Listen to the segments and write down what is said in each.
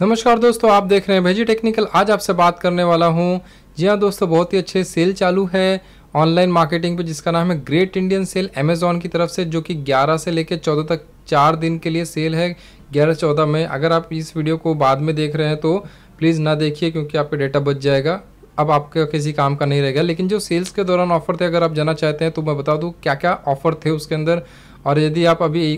नमस्कार दोस्तों आप देख रहे हैं भेजी टेक्निकल आज आपसे बात करने वाला हूं जी हाँ दोस्तों बहुत ही अच्छे सेल चालू है ऑनलाइन मार्केटिंग पे जिसका नाम है ग्रेट इंडियन सेल अमेजोन की तरफ से जो कि 11 से लेकर 14 तक चार दिन के लिए सेल है 11-14 में अगर आप इस वीडियो को बाद में देख रहे हैं तो प्लीज़ ना देखिए क्योंकि आपका डेटा बच जाएगा अब आपके किसी काम का नहीं रहेगा लेकिन जो सेल्स के दौरान ऑफर थे अगर आप जाना चाहते हैं तो मैं बता दूँ क्या क्या ऑफर थे उसके अंदर और यदि आप अभी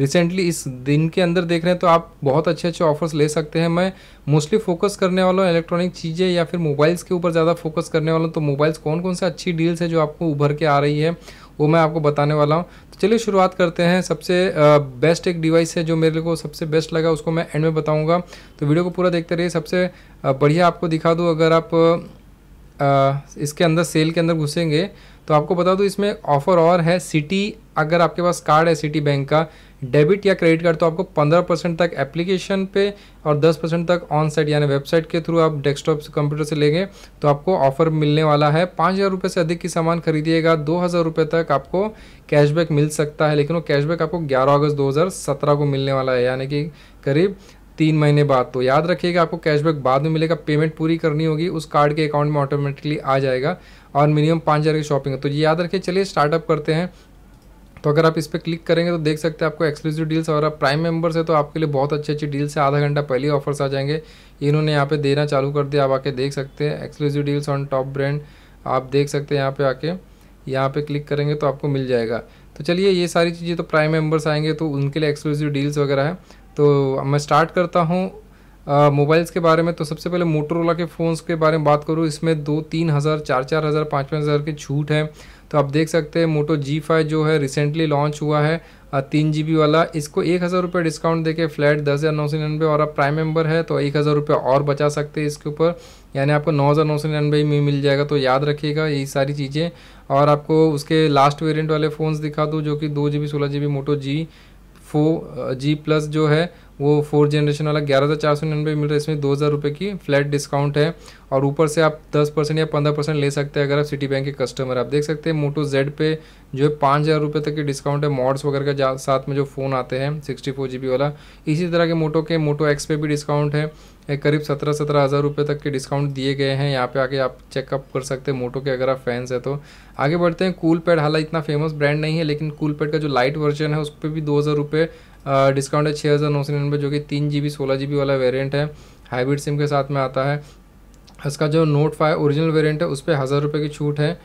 रिसेंटली इस दिन के अंदर देख रहे हैं तो आप बहुत अच्छे अच्छे ऑफर्स ले सकते हैं मैं मोस्टली फोकस करने वाला हूँ इलेक्ट्रॉनिक चीज़ें या फिर मोबाइल्स के ऊपर ज़्यादा फोकस करने वाला हूँ तो मोबाइल्स कौन कौन से अच्छी डील्स है जो आपको उभर के आ रही है वो मैं आपको बताने वाला हूँ तो चलिए शुरुआत करते हैं सबसे बेस्ट एक डिवाइस है जो मेरे को सबसे बेस्ट लगा उसको मैं एंड में बताऊँगा तो वीडियो को पूरा देखते रहिए सबसे बढ़िया आपको दिखा दूँ अगर आप इसके अंदर सेल के अंदर घुसेंगे तो आपको बता दूँ इसमें ऑफर और है सिटी अगर आपके पास कार्ड है सिटी बैंक का डेबिट या क्रेडिट कार्ड तो आपको 15 परसेंट तक एप्लीकेशन पे और 10 परसेंट तक ऑन साइट यानी वेबसाइट के थ्रू आप डेस्कटॉप से कंप्यूटर से लेंगे तो आपको ऑफर मिलने वाला है पाँच हज़ार रुपये से अधिक की सामान खरीदिएगा दो हज़ार रुपये तक आपको कैशबैक मिल सकता है लेकिन वो कैशबैक आपको ग्यारह अगस्त दो को मिलने वाला है यानी कि करीब तीन महीने बाद तो याद रखिएगा आपको कैशबैक बाद में मिलेगा पेमेंट पूरी करनी होगी उस कार्ड के अकाउंट में ऑटोमेटिकली आ जाएगा और मिनिमम पाँच हज़ार की शॉपिंग है तो ये याद रखिए चलिए स्टार्टअप करते हैं तो अगर आप इस पर क्लिक करेंगे तो देख सकते हैं आपको एक्सक्लूसिव डील्स और आप प्राइम मेंबर्स है तो आपके लिए बहुत अच्छी अच्छी डील्स है आधा घंटा पहले ऑफर्स आ जाएंगे इन्होंने यहाँ पे देना चालू कर दिया आप आके देख सकते हैं exclusive deals on top brand आप देख सकते हैं यहाँ पे आके यहाँ पे क्लिक करेंगे तो आपको मिल जाएगा तो चलिए ये सारी चीज़ें तो प्राइम मेंबर्स आएंगे तो उनके लिए एक्सक्लूसिव डील्स वगैरह है तो मैं स्टार्ट करता हूँ मोबाइल्स के बारे में तो सबसे पहले मोटरोला के फ़ोन्स के बारे में बात करूँ इसमें दो तीन हज़ार चार चार हज़ार पाँच पाँच हज़ार की छूट है तो आप देख सकते हैं मोटो जी फाइव जो है रिसेंटली लॉन्च हुआ है तीन जी बी वाला इसको एक हज़ार रुपये डिस्काउंट देके फ्लैट दस हज़ार नौ सौ निन्यानवे और आप प्राइम मेंबर है तो एक हज़ार रुपये और बचा सकते हैं इसके ऊपर यानी आपको नौ हज़ार नौ सौ निन्यानवे में मिल जाएगा तो याद रखिएगा यही सारी चीज़ें और आपको उसके लास्ट वेरियंट वाले फ़ोन्स दिखा दूँ जो कि दो जी बी सोलह G B Moto G four G plus जो है वो फोर जनरेशन वाला ग्यारह हज़ार चार सौ निन्यानवे मिल रहा है इसमें दो हज़ार रुपये की फ्लैट डिस्काउंट है और ऊपर से आप दस परसेंट या पंद्रह परसेंट ले सकते हैं अगर आप सिटी बैंक के कस्टमर आप देख सकते हैं मोटो जेड पे जो है पाँच हज़ार रुपये तक की डिस्काउंट है मॉड्स वगैरह का साथ में जो फ़ोन आते हैं सिक्सटी फोर जी बी वाला इसी तरह के मोटो के मोटो एक्स पे भी डिस्काउंट है करीब सत्रह सत्रह हज़ार रुपये तक के डिस्काउंट दिए गए हैं यहाँ पे आके आप चेकअप कर सकते हैं मोटो के अगर आप फैंस हैं तो आगे बढ़ते हैं कूल पैड हालांकि इतना फेमस ब्रांड नहीं है लेकिन कूल पैड का जो लाइट वर्जन है उस पर भी दो हज़ार रुपये डिस्काउंट है छः हज़ार नौ सौ निन्यानवे जो कि तीन जी बी सोलह जी बी वाला वेरियंट है हाइब्रिड सिम के साथ में आता है इसका जो नोट फाइव ओरिजिनल वेरियंट है उस पर हज़ार रुपये की छूट है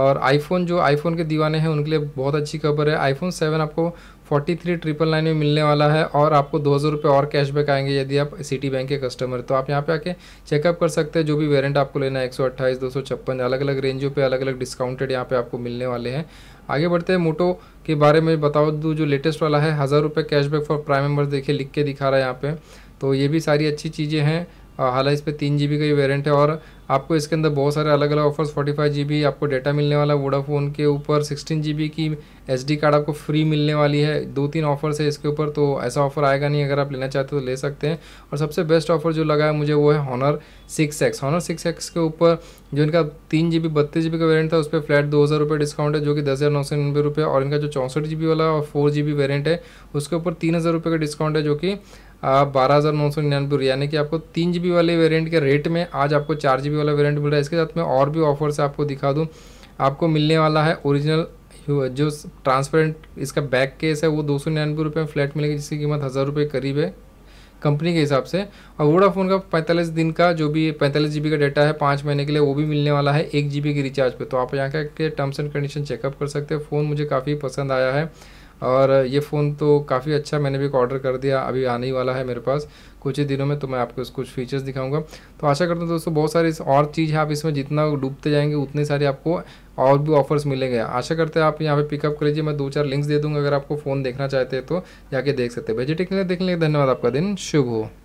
और आईफोन जो आईफोन के दीवाने हैं उनके लिए बहुत अच्छी खबर है आईफोन सेवन आपको फोर्टी थ्री ट्रिपल नाइन में मिलने वाला है और आपको दो हज़ार रुपये और कैशबैक आएंगे यदि आप सिटी बैंक के कस्टमर तो आप यहाँ पे आके चेकअप कर सकते हैं जो भी वेरिएंट आपको लेना है एक सौ अट्ठाईस दो सौ छप्पन अलग अलग रेंजों पे अलग अलग डिस्काउंटेड यहाँ पे आपको मिलने वाले हैं आगे बढ़ते हैं मोटो के बारे में बताओ दूँ जो लेटेस्ट वाला है हज़ार रुपये कैशबैक फॉर प्राइम मेम्बर देखिए लिख के दिखा रहा है यहाँ पर तो ये भी सारी अच्छी चीज़ें हैं हालांकि इस पर तीन जी का ही वेरियंट है और आपको इसके अंदर बहुत सारे अलग अलग offers forty five G B आपको डेटा मिलने वाला है वोडाफोन के ऊपर सिक्सटीन जी बी की एस डी कार्ड आपको फ्री मिलने वाली है दो तीन ऑफर्स है इसके ऊपर तो ऐसा ऑफर आएगा नहीं अगर आप लेना चाहते हो तो ले सकते हैं और सबसे बेस्ट ऑफर जो लगा है मुझे वो है Honor six X Honor six X के ऊपर जो इनका तीन जी बी बत्तीस जी बी का वेरियंट था उस पर फ्लैट दो हज़ार रुपये डिस्काउंट है जो कि दस हज़ार नौ सौ निन्यानवे रुपये और इनका जो चौंसठ जी बी वाला और फोर जी बी वेरेंट है उसके ऊपर तीन हज़ार रुपये का डिस्काउंट है जो कि बारह हज़ार नौ सौ निन्यानवे यानी कि आपको तीन जी वाले वेरियंट के रेट में आज आपको चार जी वाला वेरियंट मिल रहा है इसके साथ में और भी ऑफर्स आपको दिखा दूँ आपको मिलने वाला है ओरिजिनल जो ट्रांसपेरेंट इसका बैक केस है वो दो सौ निन्यानवे रुपये में फ्लैट मिलेगी जिसकी कीमत हज़ार रुपये करीब है कंपनी के हिसाब से और वोडाफोन का पैंतालीस दिन का जो भी पैंतालीस जी का डाटा है पाँच महीने के लिए वो भी मिलने वाला है एक जी के रिचार्ज पे तो आप यहाँ के टर्म्स एंड कंडीशन चेकअप कर सकते हैं फ़ोन मुझे काफ़ी पसंद आया है और ये फ़ोन तो काफ़ी अच्छा मैंने भी ऑर्डर कर दिया अभी आने ही वाला है मेरे पास कुछ ही दिनों में तो मैं आपको कुछ फीचर्स दिखाऊंगा तो आशा करता हूँ दोस्तों बहुत सारी और चीज़ है आप इसमें जितना डूबते जाएंगे उतने सारे आपको और भी ऑफर्स मिलेंगे आशा करते हैं आप यहाँ पे पिकअप कर लीजिए मैं दो चार लिंक्स दे दूँगा अगर आपको फ़ोन देखना चाहते हैं तो जाके देख सकते हैं वेजिटेक देखने के लेंगे धन्यवाद आपका दिन शुभ हो